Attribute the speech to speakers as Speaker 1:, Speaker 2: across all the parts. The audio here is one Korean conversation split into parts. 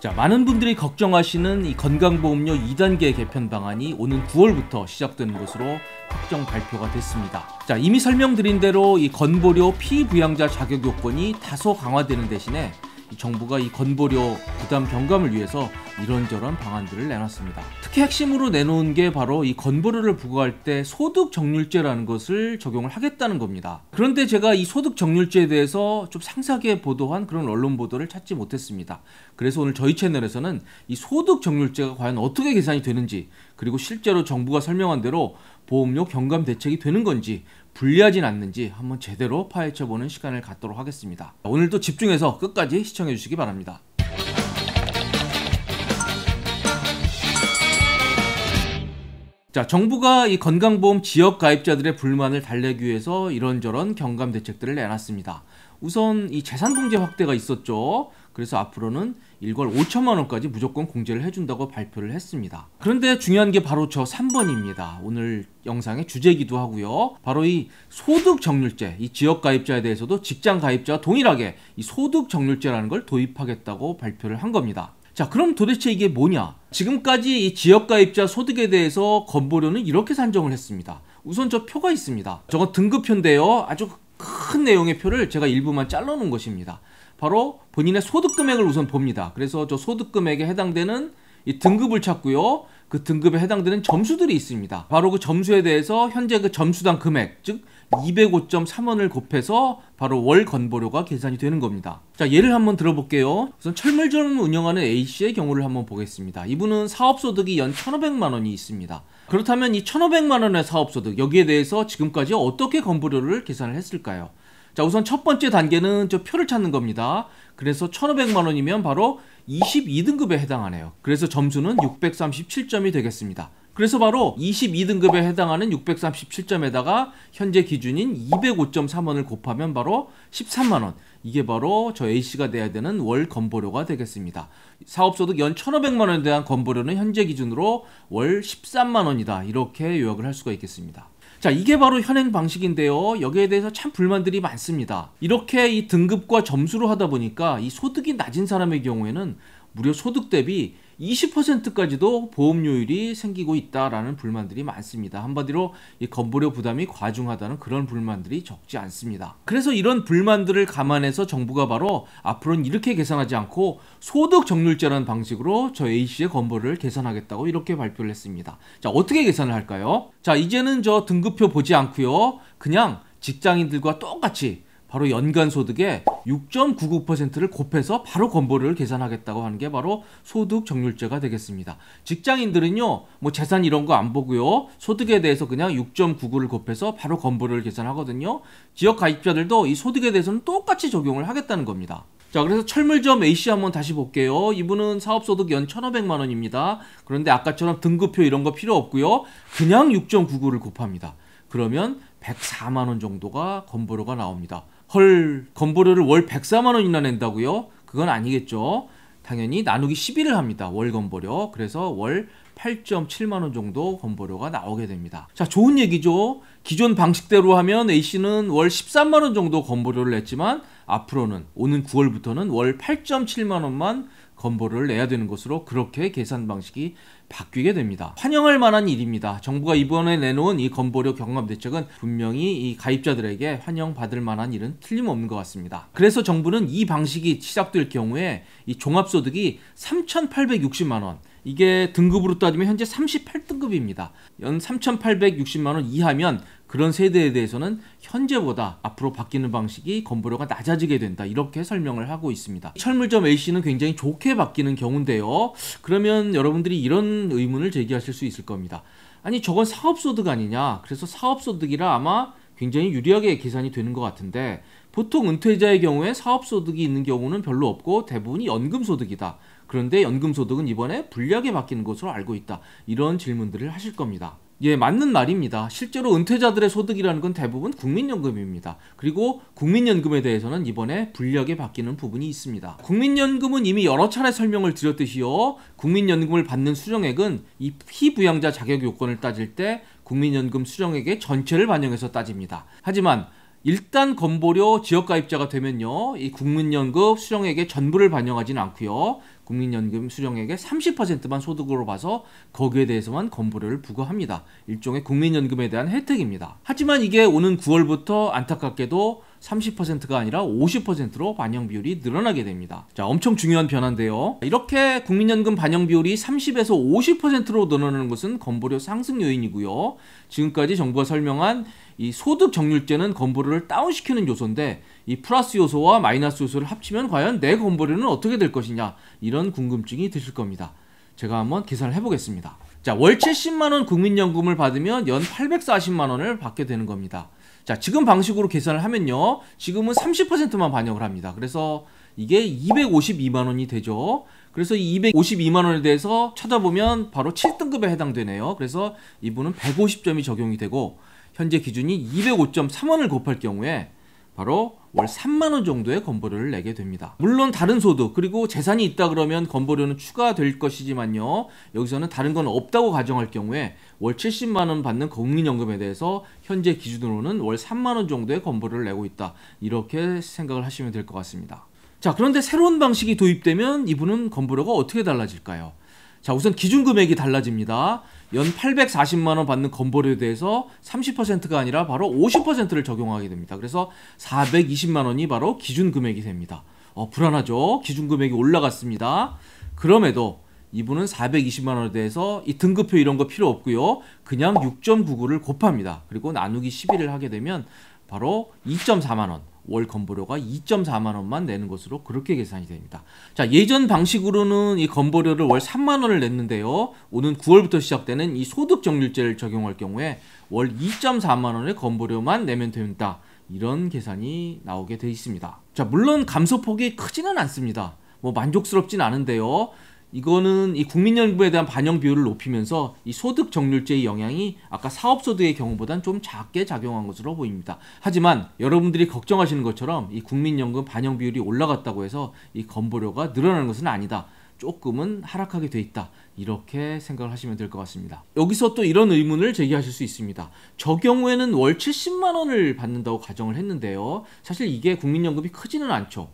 Speaker 1: 자, 많은 분들이 걱정하시는 이 건강보험료 2단계 개편 방안이 오는 9월부터 시작된 것으로 확정 발표가 됐습니다. 자, 이미 설명드린 대로 이 건보료 피부양자 자격 요건이 다소 강화되는 대신에 정부가 이 건보료 부담 경감을 위해서 이런저런 방안들을 내놨습니다. 특히 핵심으로 내놓은 게 바로 이 건보료를 부과할 때 소득 정률제라는 것을 적용을 하겠다는 겁니다. 그런데 제가 이 소득 정률제에 대해서 좀 상세하게 보도한 그런 언론 보도를 찾지 못했습니다. 그래서 오늘 저희 채널에서는 이 소득 정률제가 과연 어떻게 계산이 되는지 그리고 실제로 정부가 설명한 대로 보험료 경감 대책이 되는 건지 불리하진 않는지 한번 제대로 파헤쳐보는 시간을 갖도록 하겠습니다. 오늘도 집중해서 끝까지 시청해주시기 바랍니다. 자, 정부가 이 건강보험 지역 가입자들의 불만을 달래기 위해서 이런저런 경감 대책들을 내놨습니다. 우선 이 재산공제 확대가 있었죠. 그래서 앞으로는 일괄 5천만 원까지 무조건 공제를 해준다고 발표를 했습니다. 그런데 중요한 게 바로 저 3번입니다. 오늘 영상의 주제이기도 하고요. 바로 이 소득 정률제, 이 지역 가입자에 대해서도 직장 가입자와 동일하게 이 소득 정률제라는 걸 도입하겠다고 발표를 한 겁니다. 자, 그럼 도대체 이게 뭐냐? 지금까지 이 지역가입자 소득에 대해서 건보료는 이렇게 산정을 했습니다. 우선 저 표가 있습니다. 저건 등급표인데요. 아주 큰 내용의 표를 제가 일부만 잘라놓은 것입니다. 바로 본인의 소득 금액을 우선 봅니다. 그래서 저 소득 금액에 해당되는 이 등급을 찾고요. 그 등급에 해당되는 점수들이 있습니다. 바로 그 점수에 대해서 현재 그 점수당 금액, 즉 205.3원을 곱해서 바로 월 건보료가 계산이 되는 겁니다. 자, 예를 한번 들어볼게요. 우선 철물점을 운영하는 A씨의 경우를 한번 보겠습니다. 이분은 사업소득이 연 1,500만 원이 있습니다. 그렇다면 이 1,500만 원의 사업소득, 여기에 대해서 지금까지 어떻게 건보료를 계산을 했을까요? 자, 우선 첫 번째 단계는 저 표를 찾는 겁니다. 그래서 1,500만 원이면 바로 22등급에 해당하네요. 그래서 점수는 637점이 되겠습니다. 그래서 바로 22등급에 해당하는 637점에다가 현재 기준인 205.3원을 곱하면 바로 13만원 이게 바로 저 A씨가 내야 되는 월 건보료가 되겠습니다 사업소득 연 1500만원에 대한 건보료는 현재 기준으로 월 13만원이다 이렇게 요약을 할 수가 있겠습니다 자, 이게 바로 현행 방식인데요. 여기에 대해서 참 불만들이 많습니다. 이렇게 이 등급과 점수로 하다 보니까 이 소득이 낮은 사람의 경우에는 무려 소득 대비 20%까지도 보험료율이 생기고 있다라는 불만들이 많습니다. 한마디로 이 건보료 부담이 과중하다는 그런 불만들이 적지 않습니다. 그래서 이런 불만들을 감안해서 정부가 바로 앞으로는 이렇게 계산하지 않고 소득 정률제라는 방식으로 저 A씨의 건보를 계산하겠다고 이렇게 발표를 했습니다. 자, 어떻게 계산을 할까요? 자, 이제는 저 등급표 보지 않고요. 그냥 직장인들과 똑같이 바로 연간 소득의 6.99%를 곱해서 바로 건보를 계산하겠다고 하는 게 바로 소득 정률제가 되겠습니다. 직장인들은요, 뭐 재산 이런 거 안 보고요, 소득에 대해서 그냥 6.99를 곱해서 바로 건보를 계산하거든요. 지역 가입자들도 이 소득에 대해서는 똑같이 적용을 하겠다는 겁니다. 자 그래서 철물점 A씨 한번 다시 볼게요 이분은 사업소득 연 1,500만원입니다 그런데 아까처럼 등급표 이런 거 필요 없고요 그냥 6.99를 곱합니다 그러면 104만원 정도가 건보료가 나옵니다 헐 건보료를 월 104만 원이나 낸다고요? 그건 아니겠죠. 당연히 나누기 11을 합니다. 월 건보료. 그래서 월 8.7만 원 정도 건보료가 나오게 됩니다. 자, 좋은 얘기죠. 기존 방식대로 하면 A씨는 월 13만 원 정도 건보료를 냈지만 앞으로는 오는 9월부터는 월 8.7만 원만 건보를 내야 되는 것으로 그렇게 계산 방식이 바뀌게 됩니다. 환영할 만한 일입니다. 정부가 이번에 내놓은 이 건보료 경감 대책은 분명히 이 가입자들에게 환영받을 만한 일은 틀림없는 것 같습니다. 그래서 정부는 이 방식이 시작될 경우에 이 종합소득이 3,860만 원, 이게 등급으로 따지면 현재 38등급입니다. 연 3,860만원 이하면 그런 세대에 대해서는 현재보다 앞으로 바뀌는 방식이 건보료가 낮아지게 된다 이렇게 설명을 하고 있습니다. 철물점 A씨는 굉장히 좋게 바뀌는 경우인데요. 그러면 여러분들이 이런 의문을 제기하실 수 있을 겁니다. 아니 저건 사업소득 아니냐 그래서 사업소득이라 아마 굉장히 유리하게 계산이 되는 것 같은데 보통 은퇴자의 경우에 사업소득이 있는 경우는 별로 없고 대부분이 연금소득이다 그런데 연금소득은 이번에 불리하게 바뀌는 것으로 알고 있다. 이런 질문들을 하실 겁니다. 예, 맞는 말입니다. 실제로 은퇴자들의 소득이라는 건 대부분 국민연금입니다. 그리고 국민연금에 대해서는 이번에 불리하게 바뀌는 부분이 있습니다. 국민연금은 이미 여러 차례 설명을 드렸듯이요. 국민연금을 받는 수령액은 이 피부양자 자격 요건을 따질 때 국민연금 수령액의 전체를 반영해서 따집니다. 하지만 일단 건보료 지역가입자가 되면요. 이 국민연금 수령액의 전부를 반영하지는 않고요. 국민연금 수령액의 30%만 소득으로 봐서 거기에 대해서만 건보료를 부과합니다. 일종의 국민연금에 대한 혜택입니다. 하지만 이게 오는 9월부터 안타깝게도 30%가 아니라 50%로 반영 비율이 늘어나게 됩니다. 자, 엄청 중요한 변화인데요. 이렇게 국민연금 반영 비율이 30에서 50%로 늘어나는 것은 건보료 상승 요인이고요. 지금까지 정부가 설명한 이 소득 정률제는 건보료를 다운시키는 요소인데 이 플러스 요소와 마이너스 요소를 합치면 과연 내 건보료는 어떻게 될 것이냐 이런 궁금증이 드실 겁니다. 제가 한번 계산을 해보겠습니다. 자, 월 70만원 국민연금을 받으면 연 840만원을 받게 되는 겁니다. 자, 지금 방식으로 계산을 하면요. 지금은 30%만 반영을 합니다. 그래서 이게 252만 원이 되죠. 그래서 이 252만 원에 대해서 찾아보면 바로 7등급에 해당되네요. 그래서 이분은 150점이 적용이 되고 현재 기준이 205.3원을 곱할 경우에 바로 월 3만원 정도의 건보료를 내게 됩니다. 물론 다른 소득 그리고 재산이 있다 그러면 건보료는 추가될 것이지만요. 여기서는 다른 건 없다고 가정할 경우에 월 70만원 받는 국민연금에 대해서 현재 기준으로는 월 3만원 정도의 건보료를 내고 있다. 이렇게 생각을 하시면 될 것 같습니다. 자 그런데 새로운 방식이 도입되면 이분은 건보료가 어떻게 달라질까요? 자, 우선 기준 금액이 달라집니다. 연 840만 원 받는 건보료에 대해서 30%가 아니라 바로 50%를 적용하게 됩니다. 그래서 420만 원이 바로 기준 금액이 됩니다. 어, 불안하죠. 기준 금액이 올라갔습니다. 그럼에도 이분은 420만 원에 대해서 이 등급표 이런 거 필요 없고요. 그냥 6.99를 곱합니다. 그리고 나누기 11을 하게 되면 바로 2.4만 원. 월 건보료가 2.4만 원만 내는 것으로 그렇게 계산이 됩니다. 자 예전 방식으로는 이 건보료를 월 3만 원을 냈는데요. 오는 9월부터 시작되는 이 소득 정률제를 적용할 경우에 월 2.4만 원의 건보료만 내면 된다. 이런 계산이 나오게 되어 있습니다. 자 물론 감소폭이 크지는 않습니다. 뭐 만족스럽진 않은데요. 이거는 이 국민연금에 대한 반영 비율을 높이면서 이 소득 정률제의 영향이 아까 사업 소득의 경우보단 좀 작게 작용한 것으로 보입니다. 하지만 여러분들이 걱정하시는 것처럼 이 국민연금 반영 비율이 올라갔다고 해서 이 건보료가 늘어나는 것은 아니다. 조금은 하락하게 돼 있다. 이렇게 생각을 하시면 될 것 같습니다. 여기서 또 이런 의문을 제기하실 수 있습니다. 저 경우에는 월 70만 원을 받는다고 가정을 했는데요. 사실 이게 국민연금이 크지는 않죠.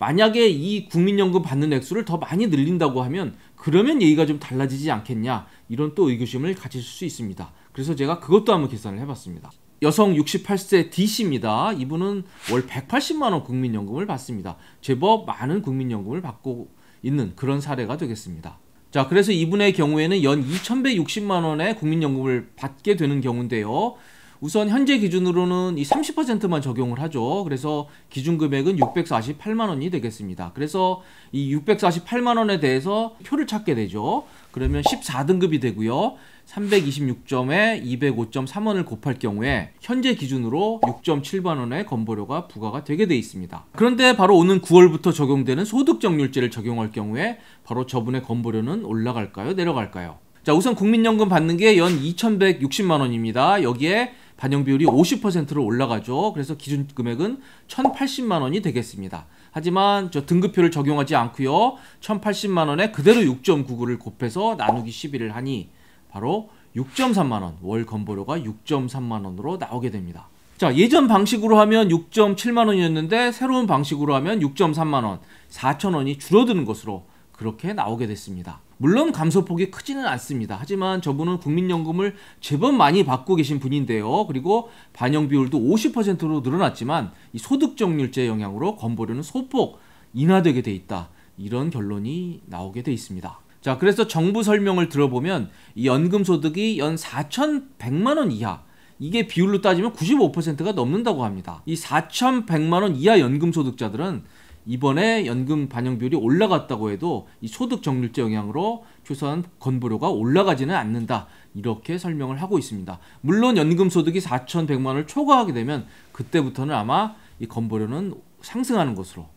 Speaker 1: 만약에 이 국민연금 받는 액수를 더 많이 늘린다고 하면 그러면 얘기가 좀 달라지지 않겠냐 이런 또 의구심을 가질 수 있습니다. 그래서 제가 그것도 한번 계산을 해봤습니다. 여성 68세 D씨입니다. 이분은 월 180만원 국민연금을 받습니다. 제법 많은 국민연금을 받고 있는 그런 사례가 되겠습니다. 자 그래서 이분의 경우에는 연 2160만원의 국민연금을 받게 되는 경우인데요. 우선 현재 기준으로는 이 30%만 적용을 하죠. 그래서 기준 금액은 648만 원이 되겠습니다. 그래서 이 648만 원에 대해서 표를 찾게 되죠. 그러면 14등급이 되고요. 326점에 205.3원을 곱할 경우에 현재 기준으로 6.7만원의 건보료가 부과가 되게 돼 있습니다. 그런데 바로 오는 9월부터 적용되는 소득정률제를 적용할 경우에 바로 저분의 건보료는 올라갈까요? 내려갈까요? 자 우선 국민연금 받는 게 연 2,160만원입니다. 여기에 반영 비율이 50%로 올라가죠. 그래서 기준 금액은 1,080만 원이 되겠습니다. 하지만 저 등급표를 적용하지 않고요. 1,080만 원에 그대로 6.99를 곱해서 나누기 11을 하니 바로 6.3만 원, 월 건보료가 6.3만 원으로 나오게 됩니다. 자, 예전 방식으로 하면 6.7만 원이었는데 새로운 방식으로 하면 6.3만 원, 4천 원이 줄어드는 것으로 그렇게 나오게 됐습니다. 물론 감소폭이 크지는 않습니다. 하지만 저분은 국민연금을 제법 많이 받고 계신 분인데요. 그리고 반영 비율도 50%로 늘어났지만 이 소득정률제 영향으로 건보료는 소폭 인하되게 돼 있다. 이런 결론이 나오게 돼 있습니다. 자, 그래서 정부 설명을 들어보면 이 연금 소득이 연 4,100만 원 이하 이게 비율로 따지면 95%가 넘는다고 합니다. 이 4,100만 원 이하 연금 소득자들은 이번에 연금 반영비율이 올라갔다고 해도 이 소득 정률제 영향으로 최소한 건보료가 올라가지는 않는다. 이렇게 설명을 하고 있습니다. 물론 연금 소득이 4,100만 원을 초과하게 되면 그때부터는 아마 이 건보료는 상승하는 것으로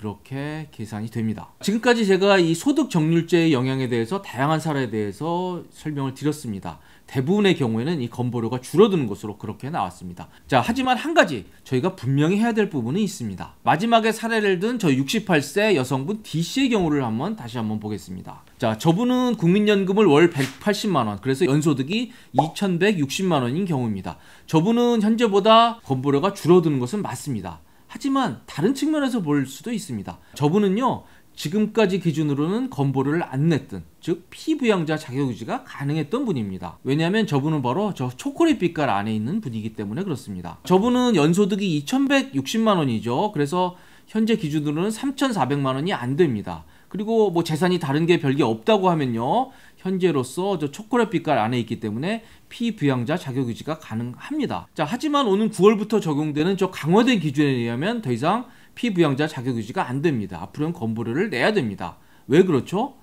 Speaker 1: 그렇게 계산이 됩니다. 지금까지 제가 이 소득 정률제의 영향에 대해서 다양한 사례에 대해서 설명을 드렸습니다. 대부분의 경우에는 이 건보료가 줄어드는 것으로 그렇게 나왔습니다. 자, 하지만 한 가지 저희가 분명히 해야 될부분이 있습니다. 마지막에 사례를 든 저 68세 여성분 D씨의 경우를 한번 다시 한번 보겠습니다. 자, 저분은 국민연금을 월 180만 원, 그래서 연소득이 2,160만 원인 경우입니다. 저분은 현재보다 건보료가 줄어드는 것은 맞습니다. 하지만 다른 측면에서 볼 수도 있습니다. 저분은요. 지금까지 기준으로는 건보를안 냈던 즉 피부양자 자격 유지가 가능했던 분입니다. 왜냐하면 저분은 바로 저 초콜릿 빛깔 안에 있는 분이기 때문에 그렇습니다. 저분은 연소득이 2160만 원이죠. 그래서 현재 기준으로는 3,400만 원이 안 됩니다. 그리고 뭐 재산이 다른 게 별게 없다고 하면요. 현재로서 저 초콜릿 빛깔 안에 있기 때문에 피부양자 자격 유지가 가능합니다. 자, 하지만 오는 9월부터 적용되는 저 강화된 기준에 의하면 더 이상 피부양자 자격 유지가 안 됩니다. 앞으로는 건보료를 내야 됩니다. 왜 그렇죠?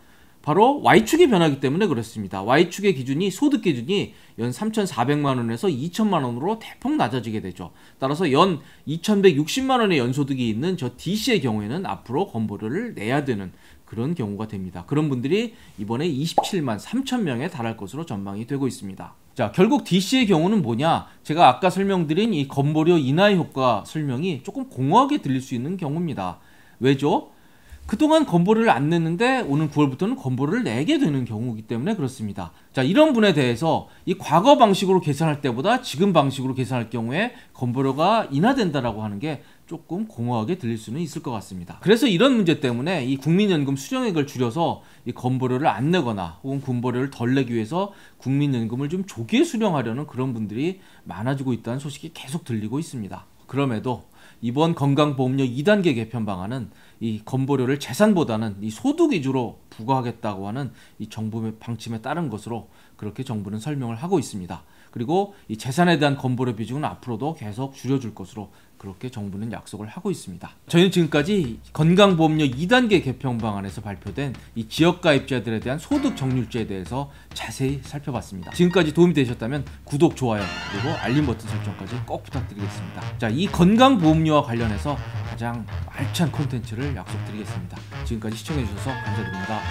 Speaker 1: 바로 Y축이 변하기 때문에 그렇습니다. Y축의 기준이 소득 기준이 연 3,400만 원에서 2천만 원으로 대폭 낮아지게 되죠. 따라서 연 2,160만 원의 연소득이 있는 저 d c 의 경우에는 앞으로 건보료를 내야 되는 그런 경우가 됩니다. 그런 분들이 이번에 27만 3천 명에 달할 것으로 전망이 되고 있습니다. 자 결국 DC의 경우는 뭐냐 제가 아까 설명드린 이 건보료 인하 효과 설명이 조금 공허하게 들릴 수 있는 경우입니다 왜죠? 그동안 건보료를 안 냈는데 오는 9월부터는 건보료를 내게 되는 경우이기 때문에 그렇습니다 자 이런 분에 대해서 이 과거 방식으로 계산할 때보다 지금 방식으로 계산할 경우에 건보료가 인하된다라고 하는 게 조금 공허하게 들릴 수는 있을 것 같습니다. 그래서 이런 문제 때문에 이 국민연금 수령액을 줄여서 이 건보료를 안 내거나 혹은 군보료를 덜 내기 위해서 국민연금을 좀 조기에 수령하려는 그런 분들이 많아지고 있다는 소식이 계속 들리고 있습니다. 그럼에도 이번 건강보험료 2단계 개편 방안은 이 건보료를 재산보다는 이 소득 위주로 부과하겠다고 하는 이 정부의 방침에 따른 것으로 그렇게 정부는 설명을 하고 있습니다. 그리고 이 재산에 대한 건보료 비중은 앞으로도 계속 줄여줄 것으로 그렇게 정부는 약속을 하고 있습니다. 저희는 지금까지 건강보험료 2단계 개편 방안에서 발표된 이 지역가입자들에 대한 소득 정률제에 대해서 자세히 살펴봤습니다. 지금까지 도움이 되셨다면 구독, 좋아요 그리고 알림 버튼 설정까지 꼭 부탁드리겠습니다. 자, 이 건강보험료와 관련해서 가장 알찬 콘텐츠를 약속드리겠습니다. 지금까지 시청해주셔서 감사드립니다.